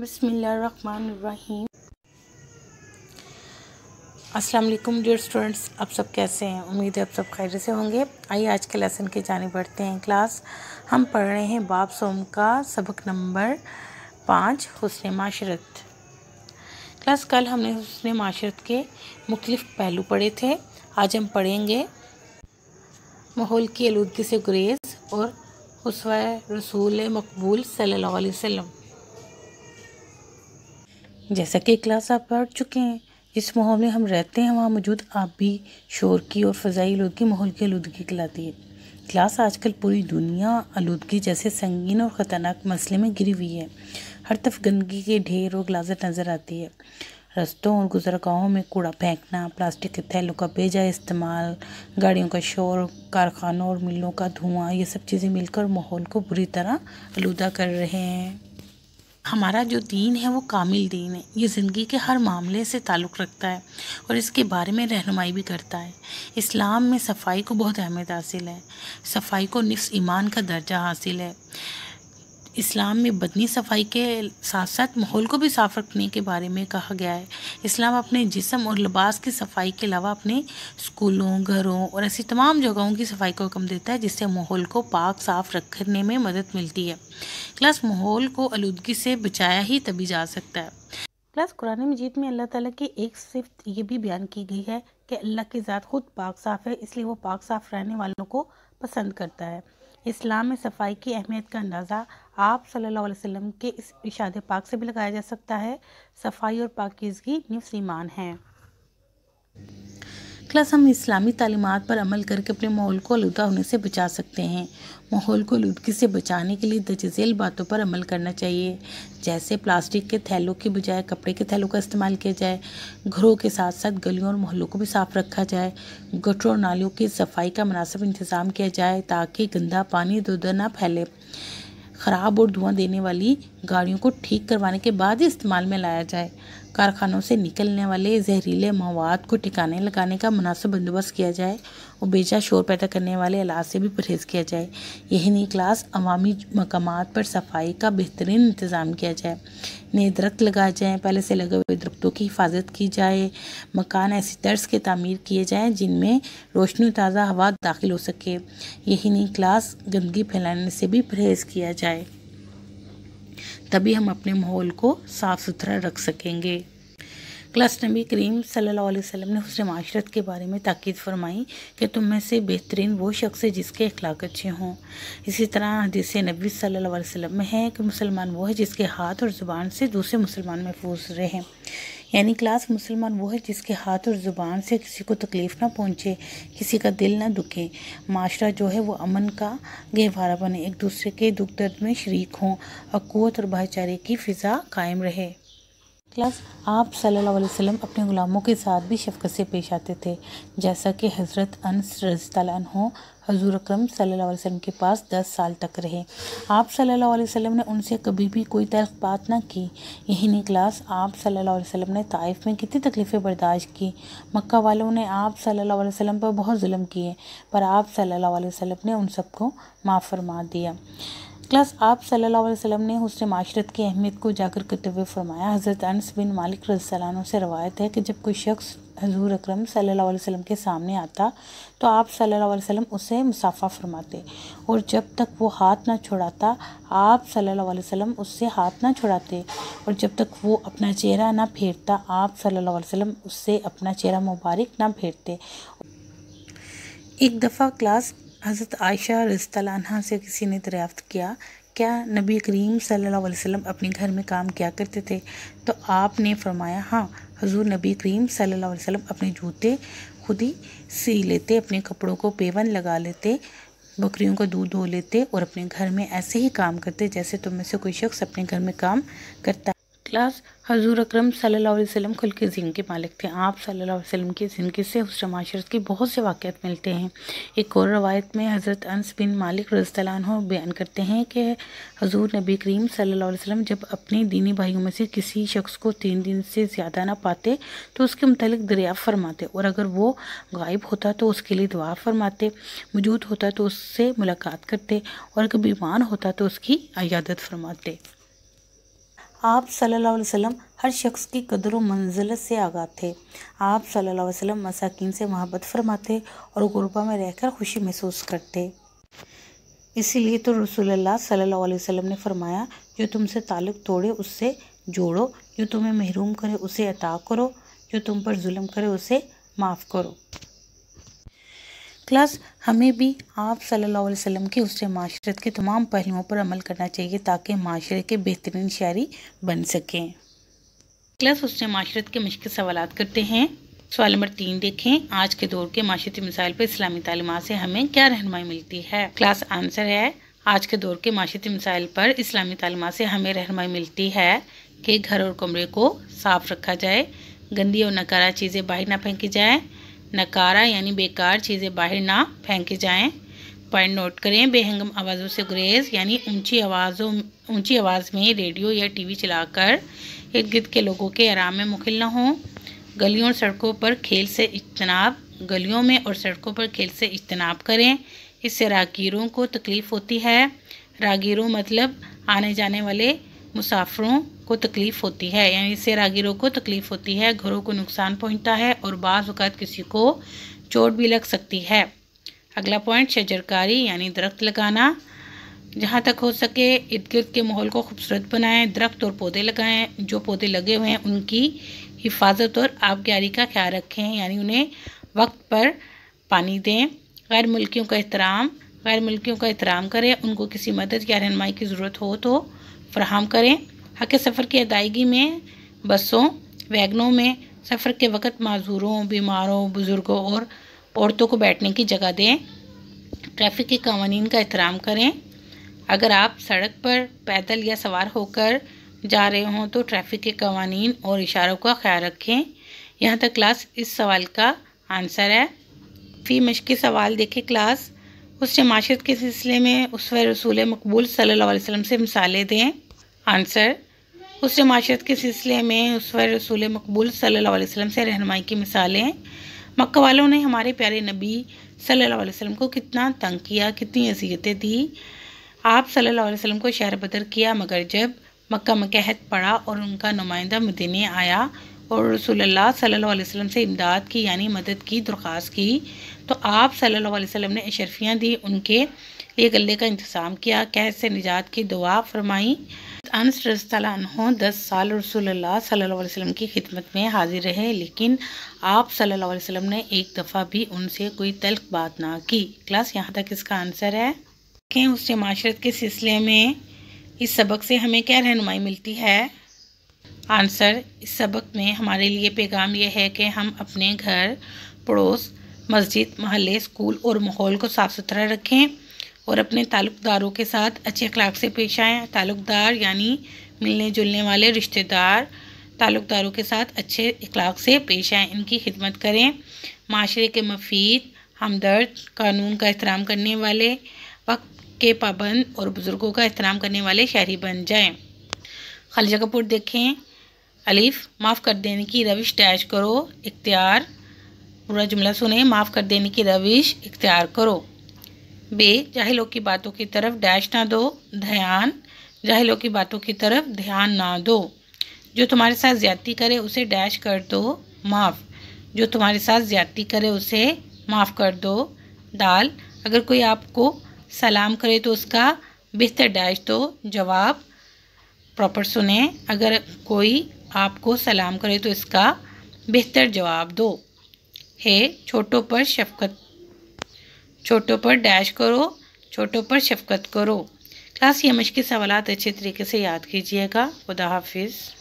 बसमीम अस्सलाम dear students आप सब कैसे हैं उम्मीद है आप सब खैर से होंगे आइए आज के लेसन की जाने बढ़ते हैं क्लास हम पढ़ रहे हैं बाप सोम का सबक नंबर पाँच हसन माशरत क्लास कल हमने हसन माशरत के मुख्तफ पहलू पढ़े थे आज हम पढ़ेंगे माहौल की आलूदगी से गुरेज और हसवा रसूल मकबूल सल्ला वसम जैसा कि क्लास आप पढ़ चुके हैं जिस माहौल में हम रहते हैं वहाँ मौजूद आप भी शोर की और फ़जाई की माहौल की आलूदगी कहलाती है क्लास आजकल पूरी दुनिया आलूदगी जैसे संगीन और ख़तरनाक मसले में गिरी हुई है हर तरफ गंदगी के ढेर और गलाजत नज़र आती है रस्तों और गुजरगाहों में कूड़ा फेंकना प्लास्टिक के थैलों का बेजा इस्तेमाल गाड़ियों का शोर कारखानों और मिलों का धुआं ये सब चीज़ें मिलकर माहौल को बुरी तरह आलूदा कर रहे हैं हमारा जो दीन है वो कामिल दीन है ये ज़िंदगी के हर मामले से ताल्लुक़ रखता है और इसके बारे में रहनुमाई भी करता है इस्लाम में सफाई को बहुत अहमियत हासिल है सफाई को नफ्स ईमान का दर्जा हासिल है इस्लाम में बदनी सफाई के साथ साथ माहौल को भी साफ़ रखने के बारे में कहा गया है इस्लाम अपने जिसम और लिबास की सफाई के अलावा अपने स्कूलों घरों और ऐसी तमाम जगहों की सफाई को हुक्म देता है जिससे माहौल को पाक साफ रखने में मदद मिलती है क्लास माहौल को आलूदगी से बचाया ही तभी जा सकता है क्लास कुरान मजीद में अल्लाह ताला की एक सिफ्त ये भी बयान की गई है कि अल्लाह की ज़ात खुद पाक साफ़ है इसलिए वो पाक साफ़ रहने वालों को पसंद करता है इस्लाम में सफाई की अहमियत का अंदाज़ा आप सल्लल्लाहु अलैहि वसल्लम के इस इशाद पाक से भी लगाया जा सकता है सफाई और पाकिजगी निफ्स ईमान है प्लस हम इस्लामी तालीमत पर अमल करके अपने माहौल को आलूदा होने से बचा सकते हैं माहौल को आलूदगी से बचाने के लिए दजैल बातों पर अमल करना चाहिए जैसे प्लास्टिक के थैलों के बजाय कपड़े के थैलों का इस्तेमाल किया जाए घरों के साथ साथ गलियों और मोहल्लों को भी साफ़ रखा जाए गटरों और नालियों की सफाई का मुनासिब इंतज़ाम किया जाए ताकि गंदा पानी इधर ना फैले ख़राब और धुआं देने वाली गाड़ियों को ठीक करवाने के बाद ही इस्तेमाल में लाया जाए कारखानों से निकलने वाले जहरीले मवाद को ठिकाने लगाने का मुनासिब बंदोबस्त किया जाए और बेजा शोर पैदा करने वाले आला से भी परहेज़ किया जाए यही नहीं क्लास अवामी मकाम पर सफाई का बेहतरीन इंतज़ाम किया जाए नए दरख्त लगाए जाएँ पहले से लगे हुए दरख्तों की हिफाजत की जाए मकान ऐसी तर्ज के तमीर किए जाएँ जिनमें रोशनी ताज़ा हवा दाखिल हो सके यही नहीं क्लास गंदगी फैलाने से भी परहेज़ किया जाए तभी हम अपने माहौल को साफ़ सुथरा रख सकेंगे क्लास नबी करीम सल्लल्लाहु अलैहि वसल्लम ने हुसन माशरत के बारे में ताक़द फरमाई कि तुम में से बेहतरीन वो शख्स है जिसके अखलाक अच्छे हों इसी तरह हदीस नबी सल्लल्लाहु अलैहि वसल्लम में है कि मुसलमान वो है जिसके हाथ और ज़ुबान से दूसरे मुसलमान महफूज रहें यानी क्लास मुसलमान वो है जिसके हाथ और ज़ुबान से किसी को तकलीफ़ ना पहुँचे किसी का दिल ना दुखे माशरा जो है वो अमन का गहवारा बने एक दूसरे के दुख दर्द में शरीक हों और और भाईचारे की फ़िज़ा कायम रहे क्लास आप सल्लल्लाहु अलैहि वसल्लम अपने ग़ुलामों के साथ भी शफकत से पेश आते थे जैसा कि हज़रत अनस रजी हो हजूर अक्रम सल्लल्लाहु अलैहि वसल्लम के पास दस साल तक रहे आप सल्लल्लाहु अलैहि वसल्लम ने उनसे कभी भी कोई तल्ख बात ना की यही नहीं क्लास आप सल्लल्लाहु अलैहि वसल्लम ने ताइफ में कितनी तकलीफ़ें बर्दाश्त की मक्का वालों ने आप सल्लल्लाहु अलैहि वसल्लम पर बहुत जुल्म किए पर आप सल्लल्लाहु अलैहि वसल्लम ने उन सबको माफ़ फरमा दिया क्लास आप सल्लल्लाहु अलैहि वसल्लम ने हुसन माशरत की अहमियत को जाकर करते हुए फरमाया हज़रत अनस बिन मालिक रजानों से रवायत है कि जब कोई शख्स हजूर अक्रम सल्लल्लाहु अलैहि वसल्लम के सामने आता तो आप सल्लल्लाहु अलैहि वसल्लम उसे मुसाफ़ा फरमाते और जब तक वो हाथ ना छुड़ाता आप सल्लल्लाहु अलैहि वसल्लम उससे हाथ ना छुड़ाते और जब तक वो अपना चेहरा ना फेरता आप सल्लल्लाहु अलैहि वसल्लम उससे अपना चेहरा मुबारक ना फेरते एक दफ़ा क्लास हज़रत आयशा रस्तला से किसी ने दरियाफ़्त किया क्या नबी करीम सल्लल्लाहु अलैहि वसल्लम अपने घर में काम किया करते थे तो आपने फरमाया हाँ हजूर नबी करीम सल्लल्लाहु अलैहि वसल्लम अपने जूते खुद ही सी लेते अपने कपड़ों को पेवन लगा लेते बकरियों का दूध धो लेते और अपने घर में ऐसे ही काम करते जैसे तुम में से कोई शख्स अपने घर में काम करता क्लास हजूर अक्रम सल्लाम खुल के जिन के मालिक थे आप सल्ला वसलम की जिंदगी से उस माशरत के बहुत से वाक़ मिलते हैं एक और रवायत में हज़रत अनस बिन मालिक रजतलानह बयान करते हैं कि हजूर नबी करीम सल्ला वसलम जब अपने दीनी भाइयों में से किसी शख्स को तीन दिन से ज़्यादा ना पाते तो उसके मतलब दरिया फरमाते और अगर वो गायब होता तो उसके लिए दुआ फरमाते मौजूद होता तो उससे मुलाकात करते और अगर बीमार होता तो उसकी अयादत फरमाते आप सल्लल्लाहु अलैहि वसल्लम हर शख्स की कदर व मंजिलत से आगा थे आप सल्लल्लाहु अलैहि वसल्लम मसाकिन से मोहब्बत फरमाते और गुरबा में रहकर खुशी महसूस करते इसीलिए तो रसूलुल्लाह सल्लल्लाहु अलैहि वसल्लम ने फरमाया जो तुमसे ताल्लुक़ तोड़े उससे जोड़ो जो तुम्हें महरूम करे उसे अता करो जो तुम पर जुल्म करे उसे माफ़ करो प्लस हमें भी आप सल्लल्लाहु अलैहि वसल्लम की उससे माशरत के तमाम पहलुओं पर अमल करना चाहिए ताकि माशरे के बेहतरीन शायरी बन सकें प्लस उससे माशरत के मुश्किल सवाल करते हैं सवाल नंबर तीन देखें आज के दौर के माशरती मिसाइल पर इस्लामी तालीमत से हमें क्या रहनमाई मिलती है क्लास आंसर है आज के दौर के माशरती मिसाइल पर इस्लामी तालीमत से हमें रहनमाई मिलती है कि घर और कमरे को साफ रखा जाए गंदी और नकारा चीज़ें बाहर ना फेंकी जाएँ नकारा यानी बेकार चीज़ें बाहर ना फेंकी जाएं पॉइंट नोट करें बेहंगम आवाज़ों से गुरेज यानी ऊंची आवाज़ों ऊंची आवाज़ में रेडियो या टीवी चलाकर इर्द गिर्द के लोगों के आराम में मुखिल ना हों गलियों और सड़कों पर खेल से इजतनाब गलियों में और सड़कों पर खेल से इजतनाब करें इससे राहगीरों को तकलीफ़ होती है राहगीरों मतलब आने जाने वाले मुसाफरों को तकलीफ़ होती है यानी इससे रागीरों को तकलीफ़ होती है घरों को नुकसान पहुंचता है और बाज़ अवत किसी को चोट भी लग सकती है अगला पॉइंट शजरकारी यानी दरख्त लगाना जहाँ तक हो सके इर्द गिर्द के माहौल को खूबसूरत बनाएं दरख्त और पौधे लगाएं जो पौधे लगे हुए हैं उनकी हिफाजत और आबगारी का ख्याल रखें यानी उन्हें वक्त पर पानी दें गैर मुल्कियों का एहतराम गैर मुल्कियों का एहतराम करें उनको किसी मदद या रहनमाई की ज़रूरत हो तो फ्राहम करें हक सफ़र की अदायगी में बसों वैगनों में सफ़र के वक़्त माजूरों बीमारों बुज़ुर्गों और औरतों को बैठने की जगह दें ट्रैफिक के कवानीन का एहतराम करें अगर आप सड़क पर पैदल या सवार होकर जा रहे हों तो ट्रैफिक के कवानीन और इशारों का ख्याल रखें यहाँ तक क्लास इस सवाल का आंसर है फ़ी मशक सवाल देखें क्लास उस जमाशत के सिलसिले में उस रसूल मकबूल सल्ला वसम से मिसालें दें आंसर उसने माशरत के सिलसिले में उस पर रसूल मकबूल सल्ला वसम से रहनमाई की मिसालें मक् मक्का वालों ने हमारे प्यारे नबी सल्ला वसम को कितना तंग किया कितनी असीतें दी आप सल्ला वसम को शहर बदर किया मगर जब मक्का मकहत पड़ा और उनका नुमाइंदा मदीने आया और रसोल्ला सल्ला वसम से इमदाद की यानी मदद की दरख्वास्त की तो आप सल्ला वसम ने अशरफियाँ दी उनके ये गले का इंतज़ाम किया कैद से निजात की दुआ फरमाई अनस दस साल रसोल्ला सल्ला वसलम की खिदमत में हाजिर रहे लेकिन आप सल्ला वसलम ने एक दफ़ा भी उनसे कोई तल्ख बात ना की क्लास यहाँ तक इसका आंसर है कि उससे माशरत के सिलसिले में इस सबक से हमें क्या रहनुमाई मिलती है आंसर इस सबक में हमारे लिए पैगाम यह है कि हम अपने घर पड़ोस मस्जिद महल्ले स्कूल और माहौल को साफ़ सुथरा रखें और अपने ताल्लुकदारों के साथ अच्छे अखलाक से पेश आएँ ताल्लुकदार यानी मिलने जुलने वाले रिश्तेदार ताल्लुकदारों के साथ अच्छे अखलाक से पेश आएँ इनकी खिदमत करें माशरे के मफीद हमदर्द कानून का एहतराम करने वाले वक्त के पाबंद और बुज़ुर्गों का एहतराम करने वाले शहरी बन जाएँ खलजा कपूर देखें अलीफ माफ़ कर देने की रविश टैच करो इख्तियार पूरा जुमला सुने माफ़ कर देने की रविश इख्तियार करो बे जाहिलों की बातों की तरफ डैश ना दो ध्यान जाहिलों की बातों की तरफ ध्यान ना दो जो तुम्हारे साथ ज्यादती करे उसे डैश कर दो माफ़ जो तुम्हारे साथ ज्यादती करे उसे माफ़ कर दो दाल अगर कोई आपको सलाम करे तो उसका बेहतर डैश दो जवाब प्रॉपर सुने अगर कोई आपको सलाम करे तो इसका बेहतर जवाब दो हे छोटों पर शफकत छोटों पर डैश करो छोटों पर शफकत करो क्लास यमश के सवाल अच्छे तरीके से याद कीजिएगा खुदा हाफिज़